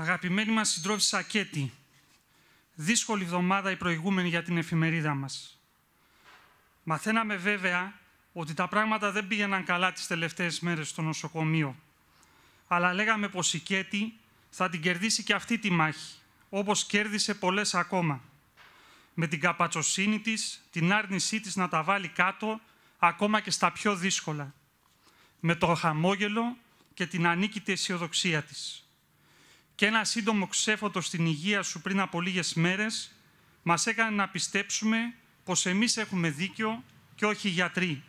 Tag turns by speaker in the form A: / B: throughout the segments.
A: Αγαπημένη μας συντρόφη Σακέτη, δύσκολη εβδομάδα η προηγούμενη για την εφημερίδα μας. Μαθαίναμε βέβαια ότι τα πράγματα δεν πήγαιναν καλά τις τελευταίες μέρες στο νοσοκομείο. Αλλά λέγαμε πως η Κέτη θα την κερδίσει και αυτή τη μάχη, όπως κέρδισε πολλές ακόμα. Με την καπατσοσύνη της, την άρνησή της να τα βάλει κάτω, ακόμα και στα πιο δύσκολα. Με το χαμόγελο και την ανίκητη αισιοδοξία της και ένα σύντομο ξέφωτο στην υγεία σου πριν από λίγες μέρες μας έκανε να πιστέψουμε πως εμείς έχουμε δίκιο και όχι οι γιατροί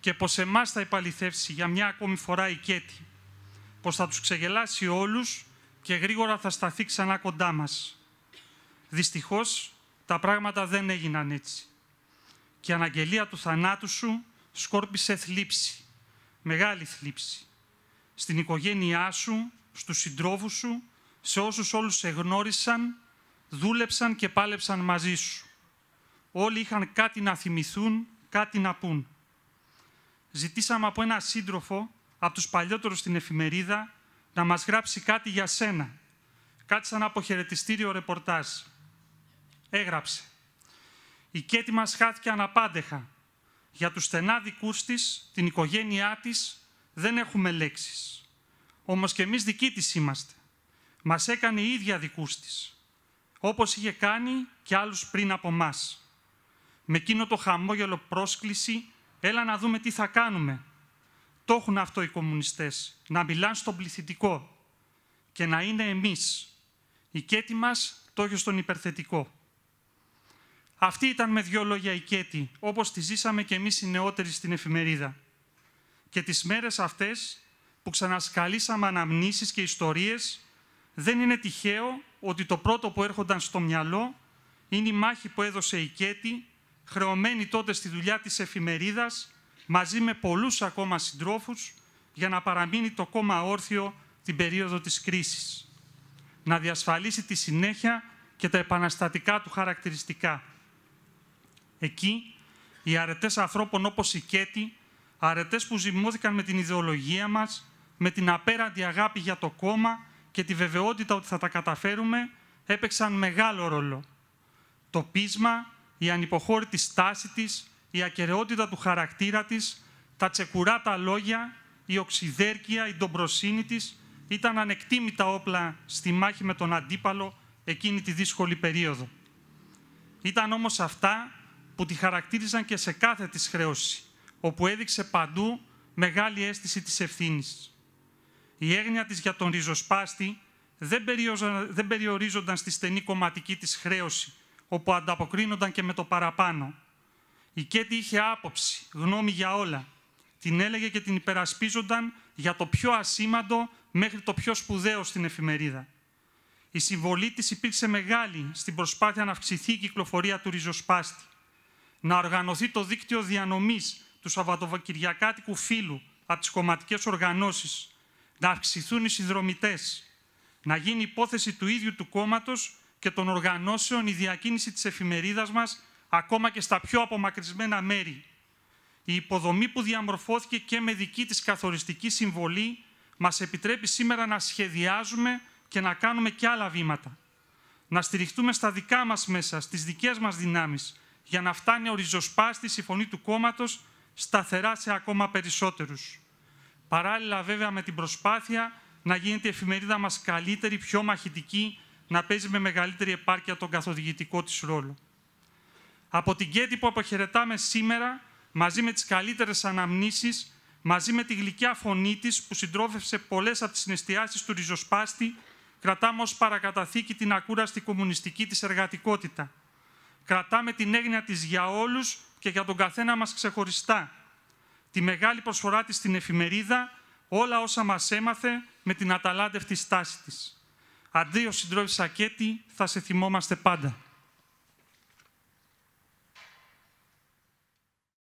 A: και πως εμάς θα επαληθεύσει για μια ακόμη φορά η Κέτη, πως θα τους ξεγελάσει όλους και γρήγορα θα σταθεί ξανά κοντά μας. Δυστυχώς, τα πράγματα δεν έγιναν έτσι. Και η αναγγελία του θανάτου σου σκόρπισε θλίψη, μεγάλη θλίψη, στην οικογένειά σου στους συντρόφους σου, σε όσους όλους σε γνώρισαν, δούλεψαν και πάλεψαν μαζί σου. Όλοι είχαν κάτι να θυμηθούν, κάτι να πούν. Ζητήσαμε από ένα σύντροφο, από τους παλιότερους στην εφημερίδα, να μας γράψει κάτι για σένα. Κάτι σαν αποχαιρετιστήριο ρεπορτάζ. Έγραψε. Η Κέτη μας χάθηκε αναπάντεχα. Για τους στενά δικούς της, την οικογένειά της, δεν έχουμε λέξεις. Όμως και εμείς δικοί της είμαστε. Μας έκανε η ίδια δικούς της, όπως είχε κάνει και άλλους πριν από μας. Με εκείνο το χαμόγελο πρόσκληση, έλα να δούμε τι θα κάνουμε. Το έχουν αυτό οι κομμουνιστές, να μιλάνε στον πληθυντικό και να είναι εμείς. Η Κέτη μας το έχει στον υπερθετικό. Αυτή ήταν με δυο λόγια η Κέτη, όπως τη ζήσαμε και εμείς οι νεότεροι στην εφημερίδα. Και τις μέρες αυτές που ξανασκαλίσαμε αναμνήσεις και ιστορίες, δεν είναι τυχαίο ότι το πρώτο που έρχονταν στο μυαλό είναι η μάχη που έδωσε η Κέτη, χρεωμένη τότε στη δουλειά της εφημερίδας, μαζί με πολλούς ακόμα συντρόφους, για να παραμείνει το κόμμα όρθιο την περίοδο της κρίσης. Να διασφαλίσει τη συνέχεια και τα επαναστατικά του χαρακτηριστικά. Εκεί, οι αρετές ανθρώπων όπως η Κέτη, αρετές που ζυμώθηκαν με την ιδεολογία μας, με την απέραντη αγάπη για το κόμμα και τη βεβαιότητα ότι θα τα καταφέρουμε, έπαιξαν μεγάλο ρόλο. Το πείσμα, η ανυποχώρητη στάση της, η ακαιρεότητα του χαρακτήρα της, τα τσεκουρά τα λόγια, η οξυδέρκεια, η ντομπροσύνη της, ήταν ανεκτήμητα όπλα στη μάχη με τον αντίπαλο εκείνη τη δύσκολη περίοδο. Ήταν όμως αυτά που τη χαρακτήριζαν και σε κάθε της χρέωση, όπου έδειξε παντού μεγάλη αίσθηση της ευθύνης. Η έγνοια της για τον ριζοσπάστη δεν περιορίζονταν στη στενή κομματική της χρέωση, όπου ανταποκρίνονταν και με το παραπάνω. Η Κέτη είχε άποψη, γνώμη για όλα. Την έλεγε και την υπερασπίζονταν για το πιο ασήμαντο μέχρι το πιο σπουδαίο στην εφημερίδα. Η συμβολή της υπήρξε μεγάλη στην προσπάθεια να αυξηθεί η κυκλοφορία του ριζοσπάστη, να οργανωθεί το δίκτυο διανομής του Σαββατοκυριακάτικου φύλου από τις κομματικές οργανώσεις, να αυξηθούν οι συνδρομητές, να γίνει υπόθεση του ίδιου του κόμματος και των οργανώσεων η διακίνηση της εφημερίδας μας ακόμα και στα πιο απομακρυσμένα μέρη. Η υποδομή που διαμορφώθηκε και με δική της καθοριστική συμβολή μας επιτρέπει σήμερα να σχεδιάζουμε και να κάνουμε και άλλα βήματα. Να στηριχτούμε στα δικά μας μέσα, στις δικές μας δυνάμεις, για να φτάνει οριζοσπάστη η φωνή του κόμματος σταθερά σε ακόμα περισσότερους. Παράλληλα βέβαια με την προσπάθεια να γίνει η εφημερίδα μας καλύτερη, πιο μαχητική, να παίζει με μεγαλύτερη επάρκεια τον καθοδηγητικό της ρόλο. Από την Κέντη που αποχαιρετάμε σήμερα, μαζί με τις καλύτερες αναμνήσεις, μαζί με τη γλυκιά φωνή της που συντρόφευσε πολλές από τις συναισθιάσεις του ριζοσπάστη, κρατάμε ως παρακαταθήκη την ακούραστη κομμουνιστική της εργατικότητα. Κρατάμε την έγνοια της για όλους και για τον καθένα μας ξεχωριστά, τη μεγάλη προσφορά της στην εφημερίδα, όλα όσα μας έμαθε με την αταλάντευτη στάση της. Αντίο συντρόφισσα Σακέτη, θα σε θυμόμαστε πάντα.